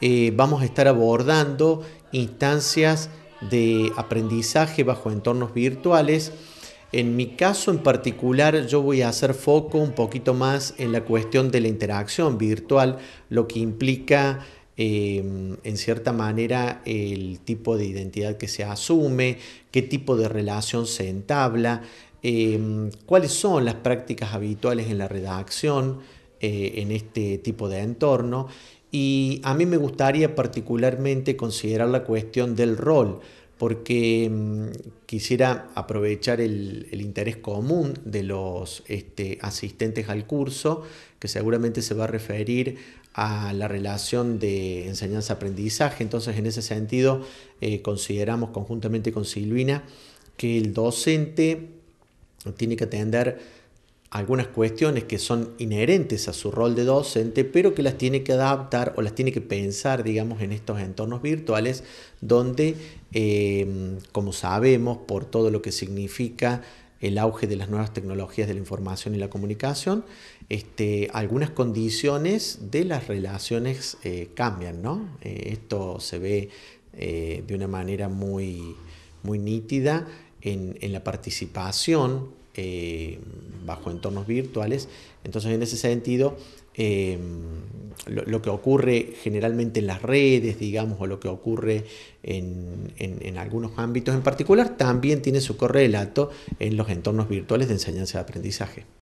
Eh, vamos a estar abordando instancias de aprendizaje bajo entornos virtuales. En mi caso en particular yo voy a hacer foco un poquito más en la cuestión de la interacción virtual, lo que implica em, en cierta manera el tipo de identidad que se asume, qué tipo de relación se entabla, em, cuáles son las prácticas habituales en la redacción eh, en este tipo de entorno y a mí me gustaría particularmente considerar la cuestión del rol, porque mm, quisiera aprovechar el, interés común de los este, asistentes al curso, que seguramente se va a referir a la relación de enseñanza-aprendizaje. Entonces, en ese sentido, eh, consideramos conjuntamente con Silvina que el docente tiene que atender algunas cuestiones que son inherentes a su rol de docente, pero que las tiene que adaptar o las tiene que pensar, digamos, en estos entornos virtuales, donde, em, como sabemos, por todo lo que significa el auge de las nuevas tecnologías de la información y la comunicación, este, algunas condiciones de las relaciones eh, cambian, ¿no? Eh, esto se ve eh, de una manera muy, muy nítida en, la participación em, bajo entornos virtuales. Entonces, en ese sentido, em, lo, que ocurre generalmente en las redes, digamos, o lo que ocurre en, en, algunos ámbitos en particular, también tiene su correlato en los entornos virtuales de enseñanza y aprendizaje.